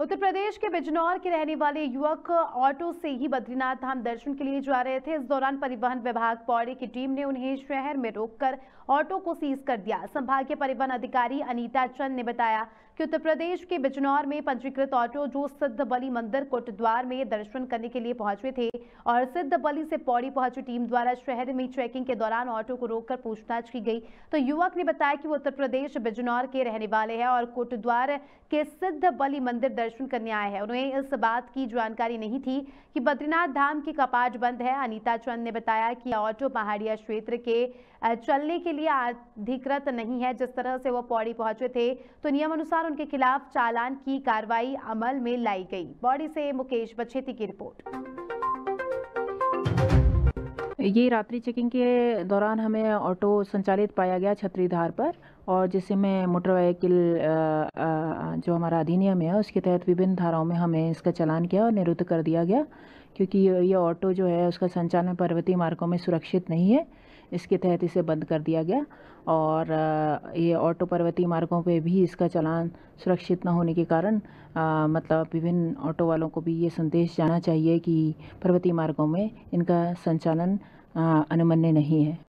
उत्तर प्रदेश के बिजनौर के रहने वाले युवक ऑटो से ही बद्रीनाथ धाम दर्शन के लिए जा रहे थे इस दौरान परिवहन विभाग पौड़ी की टीम ने उन्हें शहर में रोककर ऑटो को सीज कर दिया संभागीय परिवहन अधिकारी अनीता चंद ने बताया कि उत्तर प्रदेश के बिजनौर में पंजीकृत ऑटो जो सिद्ध बलि मंदिर कोटद्वार में दर्शन करने के लिए पहुंचे थे और सिद्ध बलि से पौड़ी पहुंची टीम द्वारा शहर में चेकिंग के दौरान ऑटो को रोककर पूछताछ की गई तो युवक ने बताया कि वो उत्तर प्रदेश बिजनौर के रहने वाले हैं और कोटद्वार के सिद्ध बलि मंदिर दर्शन करने आए हैं उन्हें इस बात की जानकारी नहीं थी कि बद्रीनाथ धाम के कपाट बंद है अनीता चंद ने बताया कि ऑटो पहाड़िया क्षेत्र के चलने के लिए अधिकृत नहीं है जिस तरह से वो पौड़ी पहुंचे थे तो नियमानुसार उनके खिलाफ चालान की कार्रवाई अमल में लाई गई पौड़ी से मुकेश बछेती की रिपोर्ट ये रात्रि चेकिंग के दौरान हमें ऑटो संचालित पाया गया छतरीधार पर और जिसे में मोटर वहीकिल जो हमारा अधिनियम है उसके तहत विभिन्न धाराओं में हमें इसका चलान किया और निरुद्ध कर दिया गया क्योंकि ये ऑटो जो है उसका संचालन पर्वतीय मार्गों में सुरक्षित नहीं है इसके तहत इसे बंद कर दिया गया और ये ऑटो पर्वतीय मार्गों पे भी इसका चलान सुरक्षित न होने के कारण आ, मतलब विभिन्न ऑटो वालों को भी ये संदेश जाना चाहिए कि पर्वतीय मार्गों में इनका संचालन अनुमन्य नहीं है